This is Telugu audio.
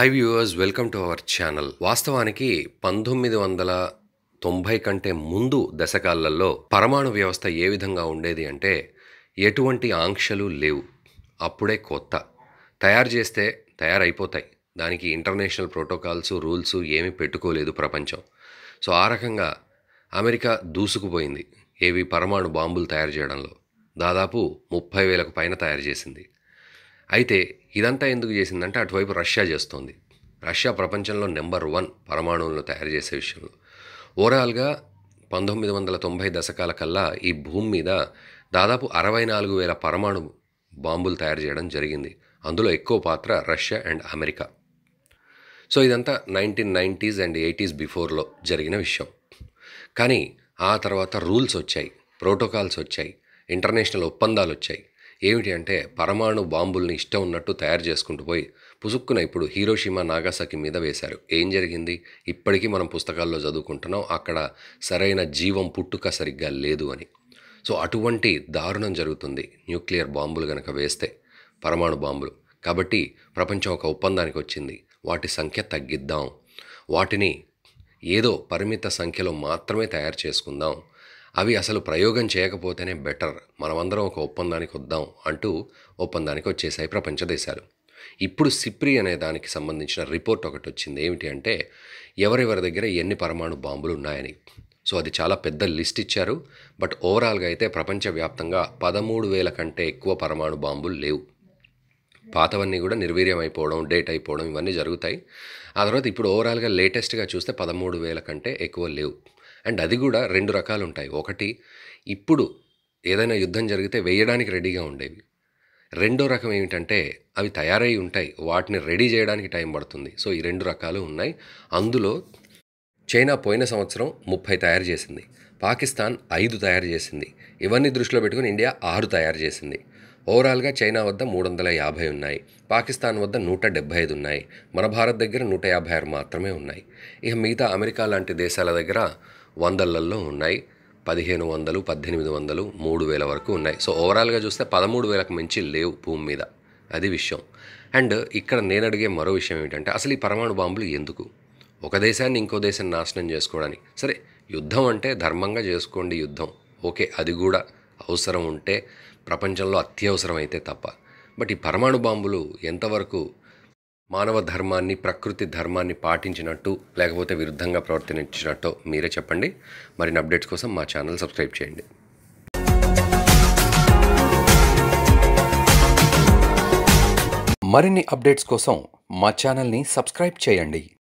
hi viewers welcome to our channel వాస్తవానికి పంతొమ్మిది వందల తొంభై కంటే ముందు దశకాలలో పరమాణు వ్యవస్థ ఏ విధంగా ఉండేది అంటే ఎటువంటి ఆంక్షలు లేవు అప్పుడే కొత్త తయారు చేస్తే తయారైపోతాయి దానికి ఇంటర్నేషనల్ ప్రోటోకాల్స్ రూల్స్ ఏమీ పెట్టుకోలేదు ప్రపంచం సో ఆ రకంగా అమెరికా దూసుకుపోయింది ఏవి పరమాణు బాంబులు తయారు చేయడంలో దాదాపు ముప్పై వేలకు పైన తయారు చేసింది అయితే ఇదంతా ఎందుకు చేసిందంటే అటువైపు రష్యా చేస్తోంది రష్యా ప్రపంచంలో నెంబర్ వన్ పరమాణువులను తయారు చేసే విషయంలో ఓవరాల్గా పంతొమ్మిది వందల తొంభై దశకాల కల్లా ఈ భూమి మీద దాదాపు అరవై నాలుగు వేల పరమాణు బాంబులు తయారు చేయడం జరిగింది అందులో ఎక్కువ పాత్ర రష్యా అండ్ అమెరికా సో ఇదంతా నైన్టీన్ నైంటీస్ అండ్ ఎయిటీస్ బిఫోర్లో జరిగిన విషయం కానీ ఆ తర్వాత రూల్స్ వచ్చాయి ప్రోటోకాల్స్ వచ్చాయి ఇంటర్నేషనల్ ఒప్పందాలు వచ్చాయి ఏమిటి అంటే పరమాణు బాంబుల్ని ఇష్టం ఉన్నట్టు తయారు చేసుకుంటూ పోయి పుసుక్కున ఇప్పుడు హీరోషిమా నాగాసాకి మీద వేశారు ఏం జరిగింది ఇప్పటికీ మనం పుస్తకాల్లో చదువుకుంటున్నాం అక్కడ సరైన జీవం పుట్టుక సరిగ్గా లేదు అని సో అటువంటి దారుణం జరుగుతుంది న్యూక్లియర్ బాంబులు కనుక వేస్తే పరమాణు బాంబులు కాబట్టి ప్రపంచం ఒక ఒప్పందానికి వచ్చింది వాటి సంఖ్య తగ్గిద్దాం వాటిని ఏదో పరిమిత సంఖ్యలో మాత్రమే తయారు చేసుకుందాం అవి అసలు ప్రయోగం చేయకపోతేనే బెటర్ మనమందరం ఒక ఒప్పందానికి వద్దాం అంటూ ఒప్పందానికి వచ్చేసాయి ప్రపంచ దేశాలు ఇప్పుడు సిప్రి అనే దానికి సంబంధించిన రిపోర్ట్ ఒకటి వచ్చింది ఏమిటి అంటే ఎవరెవరి దగ్గర ఎన్ని పరమాణు బాంబులు ఉన్నాయని సో అది చాలా పెద్ద లిస్ట్ ఇచ్చారు బట్ ఓవరాల్గా అయితే ప్రపంచవ్యాప్తంగా పదమూడు వేల కంటే ఎక్కువ పరమాణు బాంబులు లేవు పాతవన్నీ కూడా నిర్వీర్యం అయిపోవడం డేట్ అయిపోవడం ఇవన్నీ జరుగుతాయి ఆ తర్వాత ఇప్పుడు ఓవరాల్గా లేటెస్ట్గా చూస్తే పదమూడు వేల కంటే ఎక్కువ లేవు అండ్ అది కూడా రెండు రకాలు ఉంటాయి ఒకటి ఇప్పుడు ఏదైనా యుద్ధం జరిగితే వేయడానికి రెడీగా ఉండేవి రెండో రకం ఏమిటంటే అవి తయారై ఉంటాయి వాటిని రెడీ చేయడానికి టైం పడుతుంది సో ఈ రెండు రకాలు ఉన్నాయి అందులో చైనా పోయిన సంవత్సరం ముప్పై తయారు చేసింది పాకిస్తాన్ ఐదు తయారు చేసింది ఇవన్నీ దృష్టిలో పెట్టుకుని ఇండియా ఆరు తయారు చేసింది ఓవరాల్గా చైనా వద్ద మూడు వందల యాభై ఉన్నాయి పాకిస్తాన్ వద్ద నూట డెబ్బై ఐదు ఉన్నాయి మన భారత్ దగ్గర నూట యాభై ఆరు మాత్రమే ఉన్నాయి ఇక మిగతా అమెరికా లాంటి దేశాల దగ్గర వందలల్లో ఉన్నాయి పదిహేను వందలు పద్దెనిమిది వందలు మూడు వేల వరకు ఉన్నాయి సో ఓవరాల్గా చూస్తే పదమూడు వేలకు మించి లేవు భూమి మీద అది విషయం అండ్ ఇక్కడ నేను అడిగే మరో విషయం ఏంటంటే అసలు ఈ పరమాణు బాంబులు ఎందుకు ఒక దేశాన్ని ఇంకో దేశాన్ని నాశనం చేసుకోవడానికి సరే యుద్ధం అంటే ధర్మంగా చేసుకోండి యుద్ధం ఓకే అది కూడా అవసరం ఉంటే ప్రపంచంలో అత్యవసరం అయితే తప్ప బట్ ఈ పరమాణు బాంబులు ఎంతవరకు మానవ ధర్మాన్ని ప్రకృతి ధర్మాన్ని పాటించినట్టు లేకపోతే విరుద్ధంగా ప్రవర్తించినట్టు మీరే చెప్పండి మరిన్ని అప్డేట్స్ కోసం మా ఛానల్ సబ్స్క్రైబ్ చేయండి మరిన్ని అప్డేట్స్ కోసం మా ఛానల్ని సబ్స్క్రైబ్ చేయండి